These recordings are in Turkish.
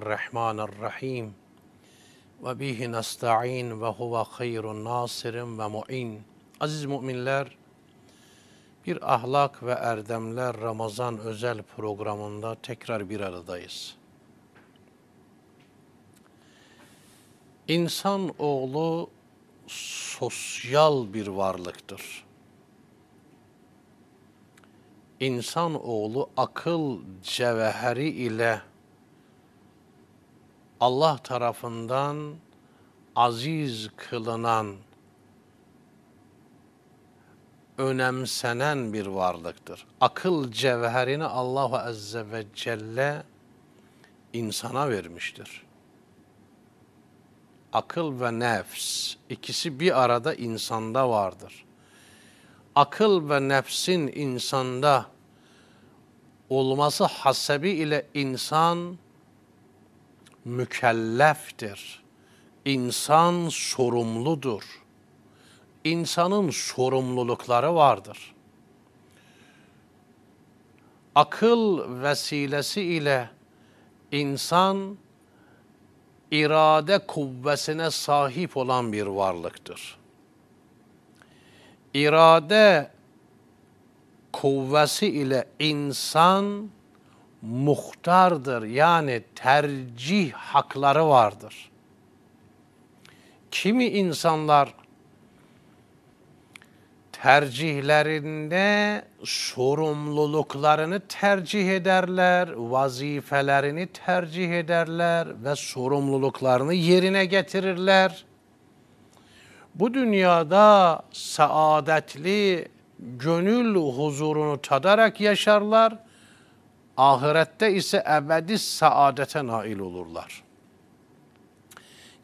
الرحمن الرحيم ve nestaîn ve huve hayrun nasirin ve muin. Aziz müminler, bir ahlak ve erdemler Ramazan özel programında tekrar bir aradayız. İnsan oğlu sosyal bir varlıktır. İnsan oğlu akıl cevheri ile Allah tarafından aziz kılınan, önemsenen bir varlıktır. Akıl cevherini Allahu Azze ve Celle insana vermiştir. Akıl ve nefs ikisi bir arada insanda vardır. Akıl ve nefsin insanda olması hasebi ile insan mükelleftir. İnsan sorumludur. İnsanın sorumlulukları vardır. Akıl vesilesi ile insan irade kuvvesine sahip olan bir varlıktır. İrade kuvvesi ile insan muhtardır yani tercih hakları vardır. Kimi insanlar tercihlerinde sorumluluklarını tercih ederler, vazifelerini tercih ederler ve sorumluluklarını yerine getirirler. Bu dünyada saadetli gönül huzurunu tadarak yaşarlar.'' ahirette ise ebedi saadete nail olurlar.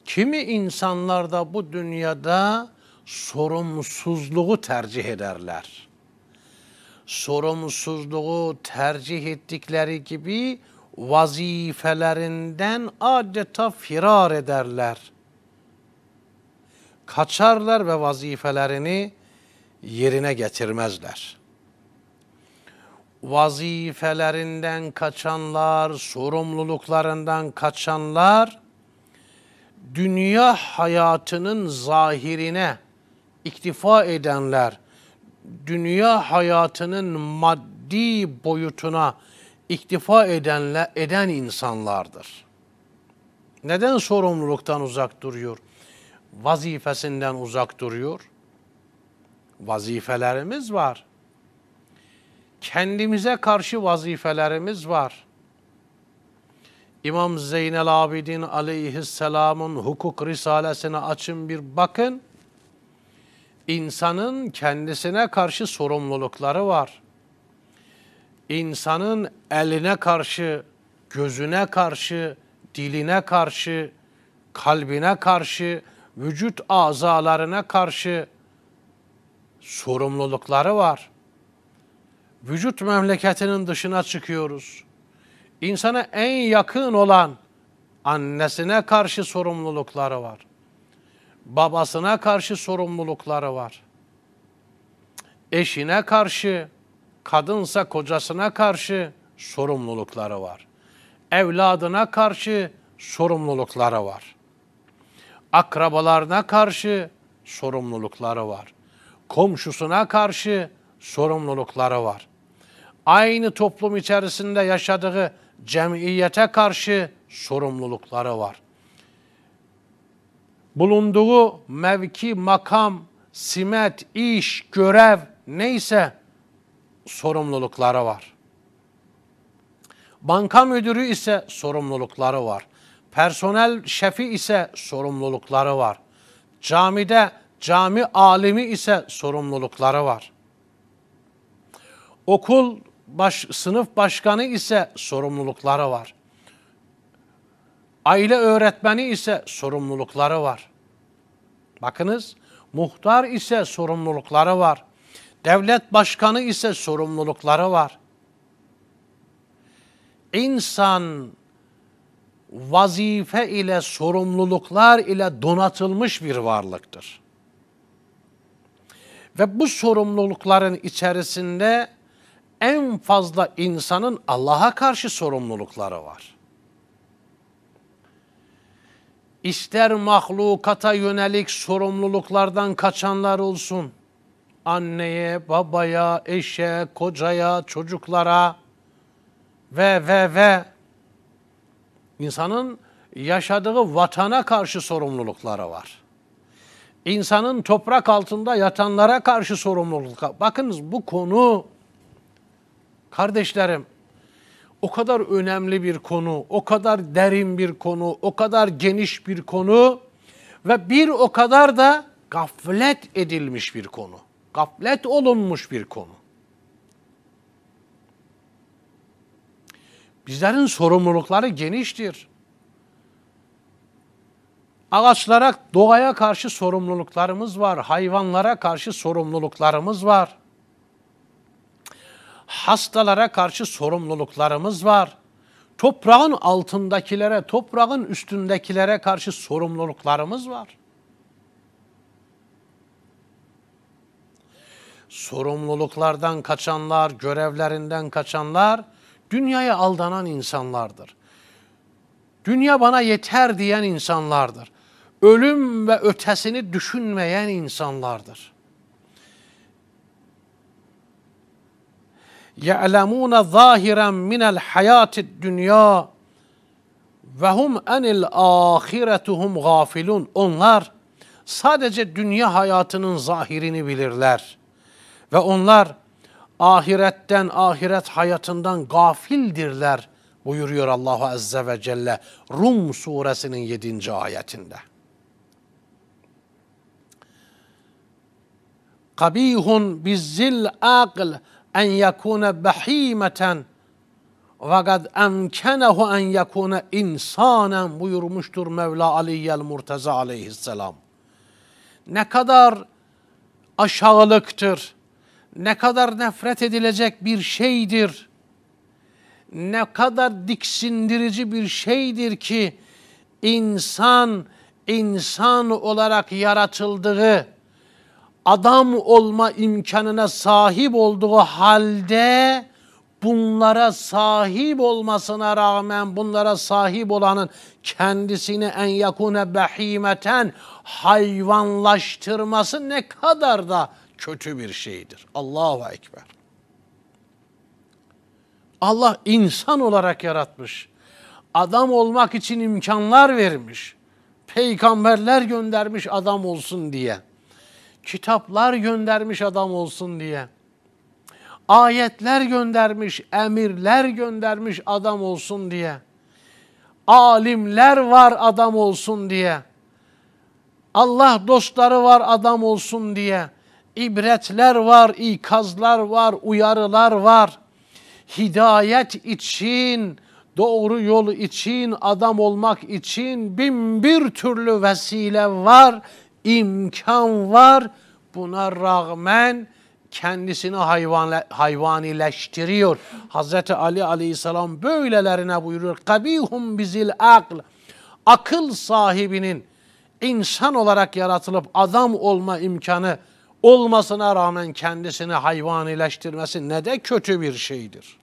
Kimi insanlar da bu dünyada sorumsuzluğu tercih ederler. Sorumsuzluğu tercih ettikleri gibi vazifelerinden adeta firar ederler. Kaçarlar ve vazifelerini yerine getirmezler.'' vazifelerinden kaçanlar, sorumluluklarından kaçanlar dünya hayatının zahirine iktifa edenler, dünya hayatının maddi boyutuna iktifa edenle eden insanlardır. Neden sorumluluktan uzak duruyor? Vazifesinden uzak duruyor. Vazifelerimiz var kendimize karşı vazifelerimiz var. İmam Zeynel Abidin aleyhisselamın hukuk risalesine açın bir bakın. İnsanın kendisine karşı sorumlulukları var. İnsanın eline karşı, gözüne karşı, diline karşı, kalbine karşı, vücut azalarına karşı sorumlulukları var.'' vücut memleketinin dışına çıkıyoruz. İnsana en yakın olan annesine karşı sorumlulukları var. Babasına karşı sorumlulukları var. Eşine karşı, kadınsa kocasına karşı sorumlulukları var. Evladına karşı sorumlulukları var. Akrabalarına karşı sorumlulukları var. Komşusuna karşı sorumlulukları var aynı toplum içerisinde yaşadığı cemiyete karşı sorumlulukları var. Bulunduğu mevki, makam, simet, iş, görev neyse sorumlulukları var. Banka müdürü ise sorumlulukları var. Personel şefi ise sorumlulukları var. Camide cami alimi ise sorumlulukları var. Okul baş, sınıf başkanı ise sorumlulukları var. Aile öğretmeni ise sorumlulukları var. Bakınız, muhtar ise sorumlulukları var. Devlet başkanı ise sorumlulukları var. İnsan vazife ile sorumluluklar ile donatılmış bir varlıktır. Ve bu sorumlulukların içerisinde en fazla insanın Allah'a karşı sorumlulukları var. İster mahlukata yönelik sorumluluklardan kaçanlar olsun. Anneye, babaya, eşe, kocaya, çocuklara ve ve ve insanın yaşadığı vatana karşı sorumlulukları var. İnsanın toprak altında yatanlara karşı sorumluluk. Bakınız bu konu Kardeşlerim, o kadar önemli bir konu, o kadar derin bir konu, o kadar geniş bir konu ve bir o kadar da gaflet edilmiş bir konu. Gaflet olunmuş bir konu. Bizlerin sorumlulukları geniştir. Ağaçlara, doğaya karşı sorumluluklarımız var, hayvanlara karşı sorumluluklarımız var hastalara karşı sorumluluklarımız var. Toprağın altındakilere, toprağın üstündekilere karşı sorumluluklarımız var. Sorumluluklardan kaçanlar, görevlerinden kaçanlar dünyaya aldanan insanlardır. Dünya bana yeter diyen insanlardır. Ölüm ve ötesini düşünmeyen insanlardır. يَعْلَمُونَ ظَاهِرًا مِنَ الْحَيَاةِ الدُّنْيَا وَهُمْ اَنِ الْآخِرَةُهُمْ غَافِلُونَ Onlar sadece dünya hayatının zahirini bilirler. Ve onlar ahiretten, ahiret hayatından gafildirler buyuruyor Allahu Azze ve Celle Rum suresinin 7. ayetinde. Kabihun bizzil akl en yakune behimeten fakat emkenehu en yakune insanen buyurmuştur Mevla Aliyyel Murtaza aleyhisselam. Ne kadar aşağılıktır, ne kadar nefret edilecek bir şeydir, ne kadar diksindirici bir şeydir ki insan, insan olarak yaratıldığı, adam olma imkanına sahip olduğu halde bunlara sahip olmasına rağmen bunlara sahip olanın kendisini en yakune behimeten hayvanlaştırması ne kadar da kötü bir şeydir. Allahu Ekber. Allah insan olarak yaratmış. Adam olmak için imkanlar vermiş. Peygamberler göndermiş adam olsun diye kitaplar göndermiş adam olsun diye. Ayetler göndermiş, emirler göndermiş adam olsun diye. Alimler var adam olsun diye. Allah dostları var adam olsun diye. İbretler var, ikazlar var, uyarılar var. Hidayet için, doğru yol için, adam olmak için bin bir türlü vesile var imkan var. Buna rağmen kendisini hayvan, hayvanileştiriyor. Hazreti Ali aleyhisselam böylelerine buyuruyor. Kabihum bizil akl. Akıl sahibinin insan olarak yaratılıp adam olma imkanı olmasına rağmen kendisini hayvanileştirmesi ne de kötü bir şeydir.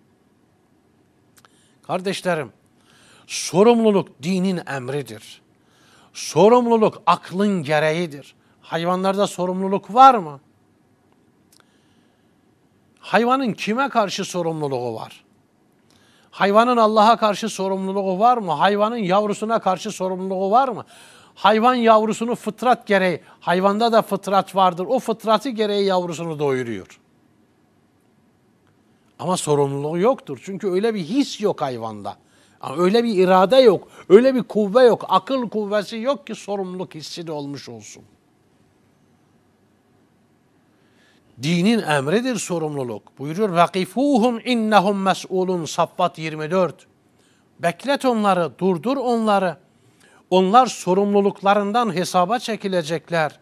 Kardeşlerim, sorumluluk dinin emridir. Sorumluluk aklın gereğidir. Hayvanlarda sorumluluk var mı? Hayvanın kime karşı sorumluluğu var? Hayvanın Allah'a karşı sorumluluğu var mı? Hayvanın yavrusuna karşı sorumluluğu var mı? Hayvan yavrusunu fıtrat gereği, hayvanda da fıtrat vardır. O fıtratı gereği yavrusunu doyuruyor. Ama sorumluluğu yoktur. Çünkü öyle bir his yok hayvanda. Ama öyle bir irade yok, öyle bir kuvve yok, akıl kuvvesi yok ki sorumluluk hissi de olmuş olsun. Dinin emridir sorumluluk. Buyuruyor vakifuhum innahum mes'ulun Saffat 24. Beklet onları, durdur onları. Onlar sorumluluklarından hesaba çekilecekler.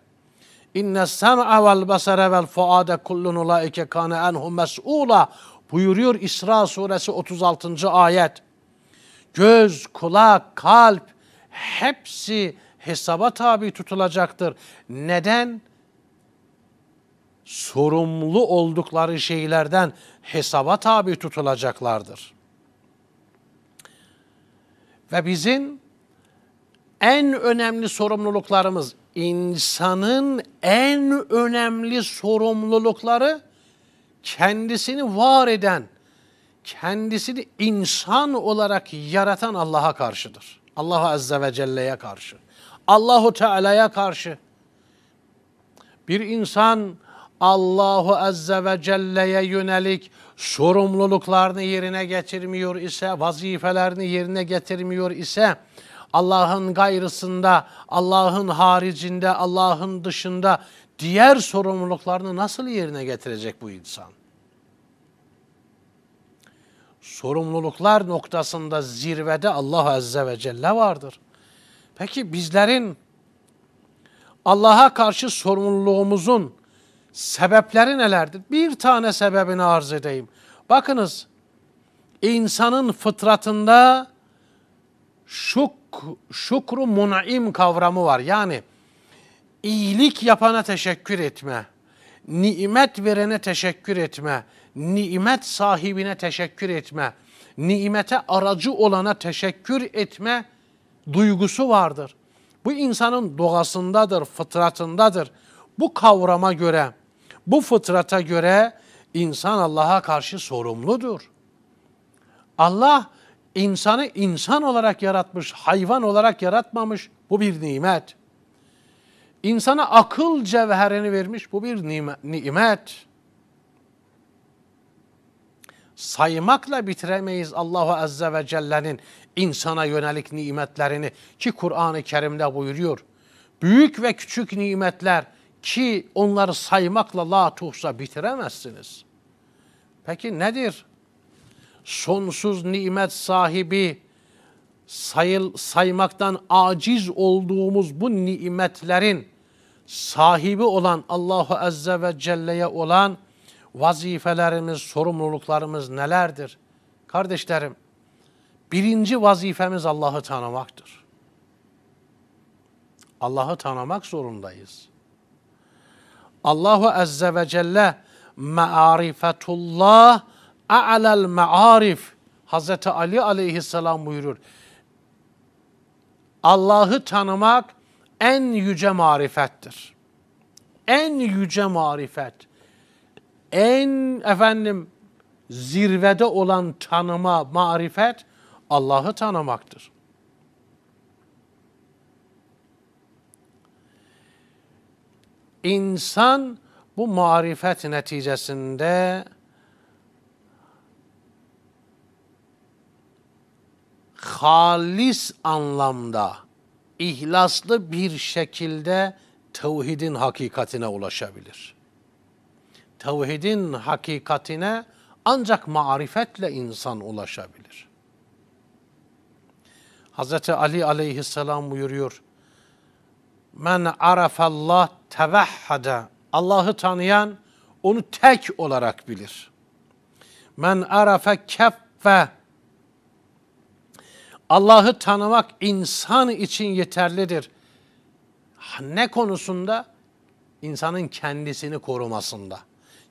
İnne sem'a vel basara vel fuade kullun ulaike kâne enhum mes'ula buyuruyor İsra suresi 36. ayet göz, kulak, kalp hepsi hesaba tabi tutulacaktır. Neden? Sorumlu oldukları şeylerden hesaba tabi tutulacaklardır. Ve bizim en önemli sorumluluklarımız, insanın en önemli sorumlulukları kendisini var eden, kendisini insan olarak yaratan Allah'a karşıdır. Allahu Azze ve Celle'ye karşı. Allahu Teala'ya karşı. Bir insan Allahu Azze ve Celle'ye yönelik sorumluluklarını yerine getirmiyor ise, vazifelerini yerine getirmiyor ise, Allah'ın gayrısında, Allah'ın haricinde, Allah'ın dışında diğer sorumluluklarını nasıl yerine getirecek bu insan? sorumluluklar noktasında zirvede Allah Azze ve Celle vardır. Peki bizlerin Allah'a karşı sorumluluğumuzun sebepleri nelerdir? Bir tane sebebini arz edeyim. Bakınız, insanın fıtratında şuk, şukru mun'im kavramı var. Yani iyilik yapana teşekkür etme, nimet verene teşekkür etme, nimet sahibine teşekkür etme, nimete aracı olana teşekkür etme duygusu vardır. Bu insanın doğasındadır, fıtratındadır. Bu kavrama göre, bu fıtrata göre insan Allah'a karşı sorumludur. Allah insanı insan olarak yaratmış, hayvan olarak yaratmamış. Bu bir nimet. İnsana akıl cevherini vermiş. Bu bir nimet saymakla bitiremeyiz Allahu Azze ve Celle'nin insana yönelik nimetlerini ki Kur'an-ı Kerim'de buyuruyor. Büyük ve küçük nimetler ki onları saymakla la tuhsa bitiremezsiniz. Peki nedir? Sonsuz nimet sahibi sayıl, saymaktan aciz olduğumuz bu nimetlerin sahibi olan Allahu Azze ve Celle'ye olan vazifelerimiz, sorumluluklarımız nelerdir? Kardeşlerim, birinci vazifemiz Allah'ı tanımaktır. Allah'ı tanımak zorundayız. Allahu Azze ve Celle ma'arifetullah a'lel ma'arif Hazreti Ali aleyhisselam buyurur. Allah'ı tanımak en yüce marifettir. En yüce marifet en efendim zirvede olan tanıma, marifet Allah'ı tanımaktır. İnsan bu marifet neticesinde halis anlamda, ihlaslı bir şekilde tevhidin hakikatine ulaşabilir.'' tevhidin hakikatine ancak marifetle insan ulaşabilir. Hz. Ali aleyhisselam buyuruyor. Men arafallah tevehhade. Allah'ı tanıyan onu tek olarak bilir. Men arafe keffe. Allah'ı tanımak insan için yeterlidir. Ne konusunda? İnsanın kendisini korumasında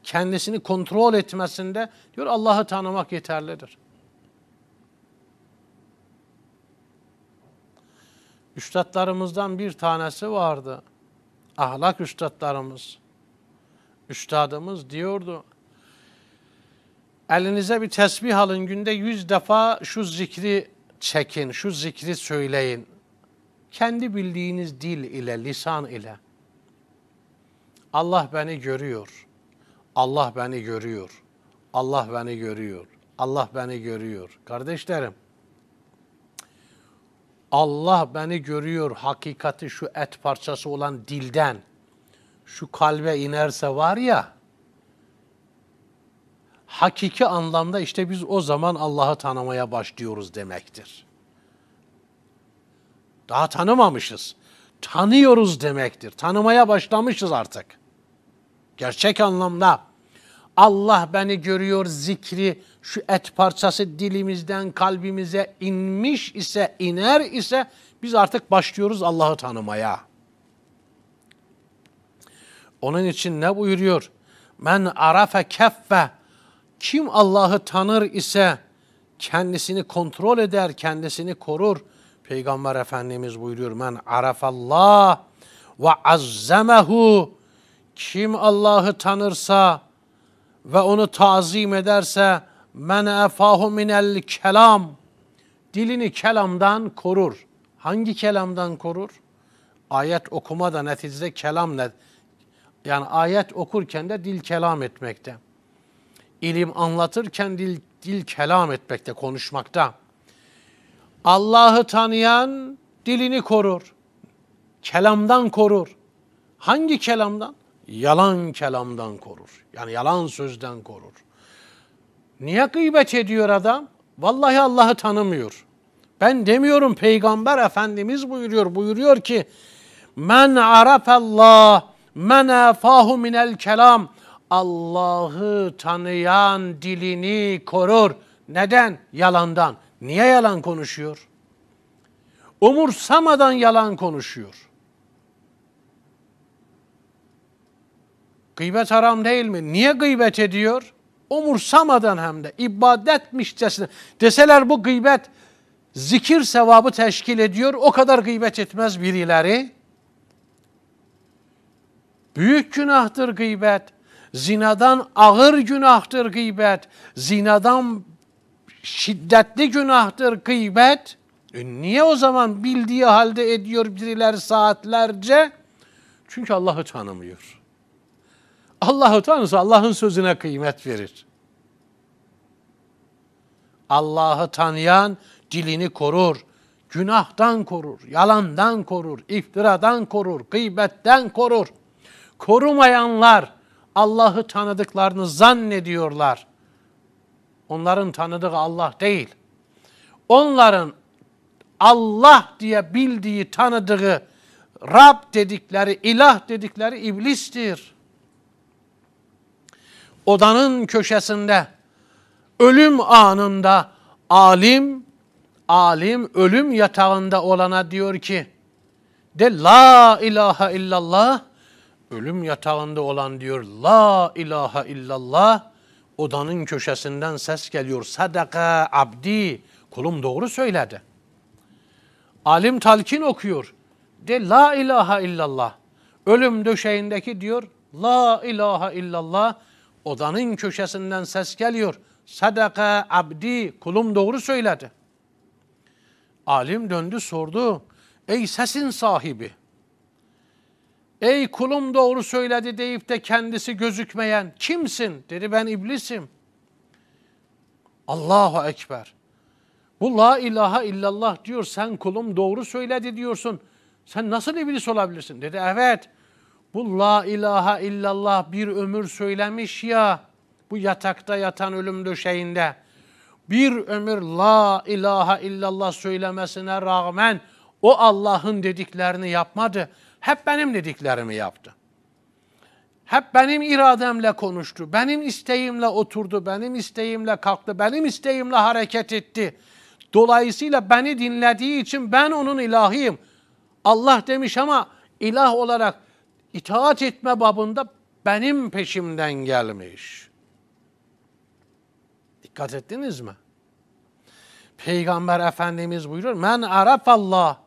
kendisini kontrol etmesinde diyor Allah'ı tanımak yeterlidir. Üstadlarımızdan bir tanesi vardı. Ahlak üstadlarımız. Üstadımız diyordu. Elinize bir tesbih alın günde yüz defa şu zikri çekin, şu zikri söyleyin. Kendi bildiğiniz dil ile, lisan ile. Allah beni görüyor.'' Allah beni görüyor. Allah beni görüyor. Allah beni görüyor. Kardeşlerim, Allah beni görüyor hakikati şu et parçası olan dilden, şu kalbe inerse var ya, hakiki anlamda işte biz o zaman Allah'ı tanımaya başlıyoruz demektir. Daha tanımamışız. Tanıyoruz demektir. Tanımaya başlamışız artık gerçek anlamda Allah beni görüyor zikri şu et parçası dilimizden kalbimize inmiş ise iner ise biz artık başlıyoruz Allah'ı tanımaya. Onun için ne buyuruyor? Men arafe keffe kim Allah'ı tanır ise kendisini kontrol eder, kendisini korur. Peygamber Efendimiz buyuruyor men arafallah ve azzemehu kim Allah'ı tanırsa ve onu tazim ederse men efahu minel kelam dilini kelamdan korur. Hangi kelamdan korur? Ayet okuma da neticede kelam ne? Yani ayet okurken de dil kelam etmekte. İlim anlatırken dil, dil kelam etmekte, konuşmakta. Allah'ı tanıyan dilini korur. Kelamdan korur. Hangi kelamdan? yalan kelamdan korur. Yani yalan sözden korur. Niye gıybet ediyor adam? Vallahi Allah'ı tanımıyor. Ben demiyorum Peygamber Efendimiz buyuruyor. Buyuruyor ki Men arafellah men afahu minel kelam. Allah'ı tanıyan dilini korur. Neden? Yalandan. Niye yalan konuşuyor? Umursamadan yalan konuşuyor. Gıybet haram değil mi? Niye gıybet ediyor? Umursamadan hem de ibadetmişçesine. Deseler bu gıybet zikir sevabı teşkil ediyor. O kadar gıybet etmez birileri. Büyük günahtır gıybet. Zinadan ağır günahtır gıybet. Zinadan şiddetli günahtır gıybet. E niye o zaman bildiği halde ediyor birileri saatlerce? Çünkü Allah'ı tanımıyor. Allah'ı tanırsa Allah'ın sözüne kıymet verir. Allah'ı tanıyan dilini korur, günahtan korur, yalandan korur, iftiradan korur, gıybetten korur. Korumayanlar Allah'ı tanıdıklarını zannediyorlar. Onların tanıdığı Allah değil. Onların Allah diye bildiği, tanıdığı Rab dedikleri, ilah dedikleri iblistir odanın köşesinde ölüm anında alim alim ölüm yatağında olana diyor ki de la ilahe illallah ölüm yatağında olan diyor la ilahe illallah odanın köşesinden ses geliyor sadaka abdi kulum doğru söyledi. Alim talkin okuyor. De la ilahe illallah. Ölüm döşeğindeki diyor la ilahe illallah Odanın köşesinden ses geliyor. Sadaka abdi, kulum doğru söyledi. Alim döndü sordu. Ey sesin sahibi. Ey kulum doğru söyledi deyip de kendisi gözükmeyen kimsin? Dedi ben iblisim. Allahu Ekber. Bu la ilahe illallah diyor sen kulum doğru söyledi diyorsun. Sen nasıl iblis olabilirsin? Dedi evet. Bu la ilahe illallah bir ömür söylemiş ya bu yatakta yatan ölüm döşeğinde. Bir ömür la ilahe illallah söylemesine rağmen o Allah'ın dediklerini yapmadı. Hep benim dediklerimi yaptı. Hep benim irademle konuştu. Benim isteğimle oturdu. Benim isteğimle kalktı. Benim isteğimle hareket etti. Dolayısıyla beni dinlediği için ben onun ilahiyim. Allah demiş ama ilah olarak itaat etme babında benim peşimden gelmiş. Dikkat ettiniz mi? Peygamber Efendimiz buyuruyor. Men Allah,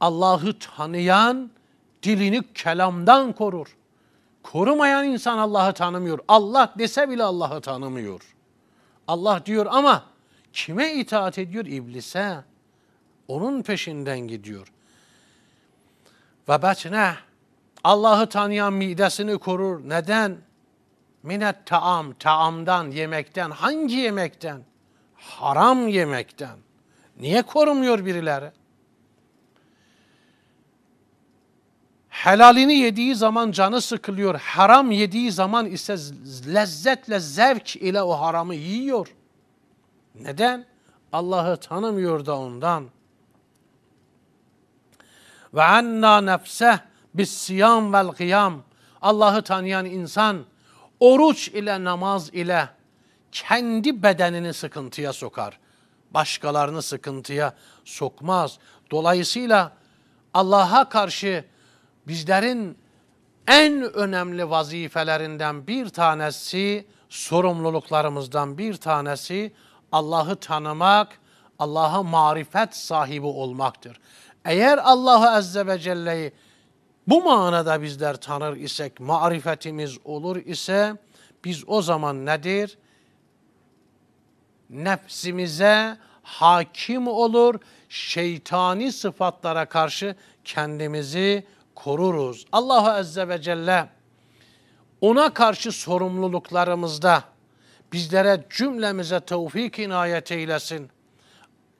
Allah'ı tanıyan dilini kelamdan korur. Korumayan insan Allah'ı tanımıyor. Allah dese bile Allah'ı tanımıyor. Allah diyor ama kime itaat ediyor? İblise. Onun peşinden gidiyor. Ve betneh Allah'ı tanıyan midesini korur. Neden? Minet taam, taamdan, yemekten. Hangi yemekten? Haram yemekten. Niye korumuyor birileri? Helalini yediği zaman canı sıkılıyor. Haram yediği zaman ise lezzetle, zevk ile o haramı yiyor. Neden? Allah'ı tanımıyor da ondan. Ve anna nefseh biz siyam vel kıyam. Allah'ı tanıyan insan oruç ile namaz ile kendi bedenini sıkıntıya sokar. Başkalarını sıkıntıya sokmaz. Dolayısıyla Allah'a karşı bizlerin en önemli vazifelerinden bir tanesi, sorumluluklarımızdan bir tanesi Allah'ı tanımak, Allah'a marifet sahibi olmaktır. Eğer Allah'ı Azze ve Celle'yi bu manada bizler tanır isek, marifetimiz olur ise biz o zaman nedir? Nefsimize hakim olur, şeytani sıfatlara karşı kendimizi koruruz. Allahu Azze ve Celle ona karşı sorumluluklarımızda bizlere cümlemize tevfik inayet eylesin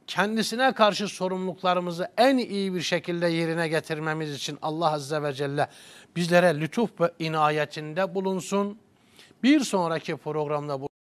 kendisine karşı sorumluluklarımızı en iyi bir şekilde yerine getirmemiz için Allah Azze ve Celle bizlere lütuf ve inayetinde bulunsun. Bir sonraki programda bu.